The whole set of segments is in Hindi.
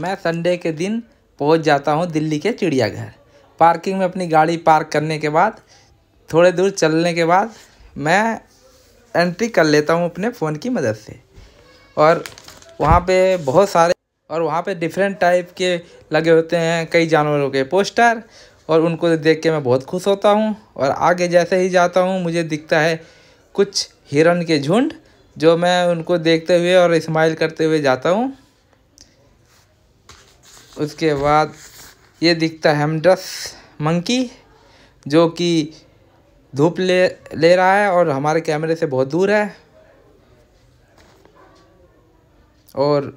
मैं संडे के दिन पहुंच जाता हूं दिल्ली के चिड़ियाघर पार्किंग में अपनी गाड़ी पार्क करने के बाद थोड़े दूर चलने के बाद मैं एंट्री कर लेता हूं अपने फ़ोन की मदद से और वहां पे बहुत सारे और वहाँ पे डिफरेंट टाइप के लगे होते हैं कई जानवरों के पोस्टर और उनको देख के मैं बहुत खुश होता हूँ और आगे जैसे ही जाता हूँ मुझे दिखता है कुछ हिरन के झुंड जो मैं उनको देखते हुए और इस्माइल करते हुए जाता हूँ उसके बाद ये दिखता है हमडस मंकी जो कि धूप ले ले रहा है और हमारे कैमरे से बहुत दूर है और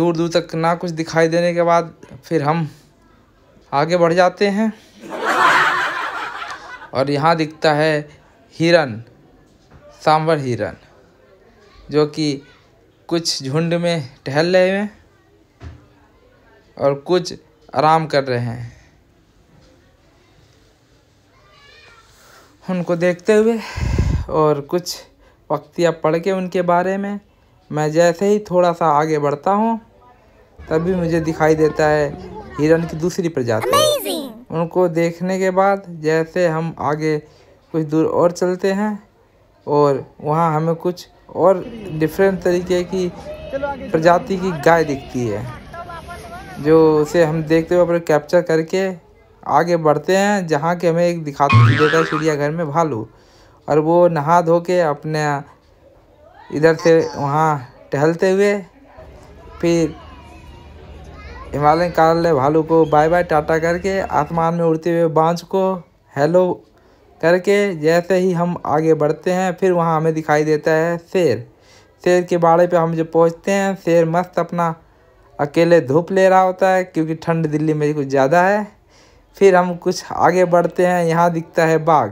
दूर दूर तक ना कुछ दिखाई देने के बाद फिर हम आगे बढ़ जाते हैं और यहाँ दिखता है हिरन सांवर हिरन जो कि कुछ झुंड में टहल रहे हैं और कुछ आराम कर रहे हैं उनको देखते हुए और कुछ पक्तियाँ पढ़ के उनके बारे में मैं जैसे ही थोड़ा सा आगे बढ़ता हूँ तभी मुझे दिखाई देता है हिरण की दूसरी प्रजाति उनको देखने के बाद जैसे हम आगे कुछ दूर और चलते हैं और वहाँ हमें कुछ और डिफरेंट तरीके की प्रजाति की गाय दिखती है जो उसे हम देखते हुए अपने कैप्चर करके आगे बढ़ते हैं जहाँ के हमें एक दिखा देता है चिड़ियाघर में भालू और वो नहा धो के अपने इधर से वहाँ टहलते हुए फिर हिमालय कार्यालय भालू को बाय बाय टाटा करके आसमान में उड़ते हुए बांझ को हेलो करके जैसे ही हम आगे बढ़ते हैं फिर वहाँ हमें दिखाई देता है शेर शेर के बाड़े पे हम जब पहुँचते हैं शेर मस्त अपना अकेले धूप ले रहा होता है क्योंकि ठंड दिल्ली में कुछ ज़्यादा है फिर हम कुछ आगे बढ़ते हैं यहाँ दिखता है बाघ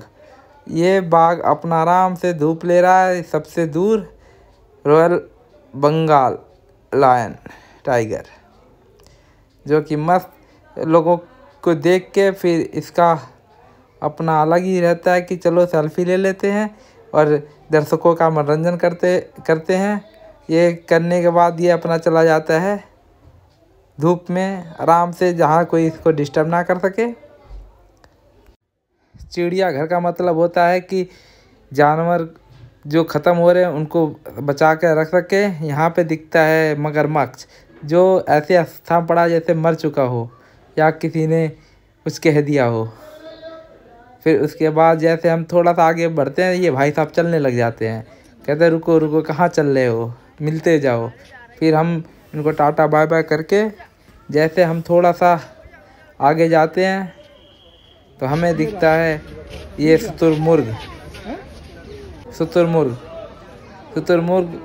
ये बाघ अपना आराम से धूप ले रहा है सबसे दूर रॉयल बंगाल लायन टाइगर जो कि मस्त लोगों को देख के फिर इसका अपना अलग ही रहता है कि चलो सेल्फी ले लेते हैं और दर्शकों का मनोरंजन करते करते हैं ये करने के बाद ये अपना चला जाता है धूप में आराम से जहाँ कोई इसको डिस्टर्ब ना कर सके चिड़िया घर का मतलब होता है कि जानवर जो ख़त्म हो रहे हैं उनको बचा कर रख सके यहाँ पे दिखता है मगरमच्छ जो ऐसे स्थान पड़ा जैसे मर चुका हो या किसी ने कुछ कह दिया हो फिर उसके बाद जैसे हम थोड़ा सा आगे बढ़ते हैं ये भाई साहब चलने लग जाते हैं कहते रुको रुको कहाँ चल रहे हो मिलते जाओ फिर हम इनको टाटा बाय बाय करके जैसे हम थोड़ा सा आगे जाते हैं तो हमें दिखता है ये शतुरमुर्ग शतुरमुर्ग शतुरमुर्ग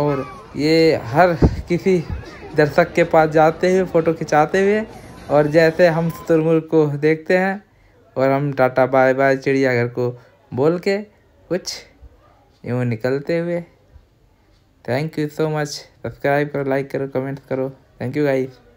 और ये हर किसी दर्शक के पास जाते हुए फ़ोटो खिंचाते हुए और जैसे हम शतुरमुर्ग को देखते हैं और हम टाटा बाय बाय चिड़ियाघर को बोल के कुछ यूँ निकलते हुए thank you so much subscribe करो लाइक करो कमेंट्स करो थैंक यू गाइस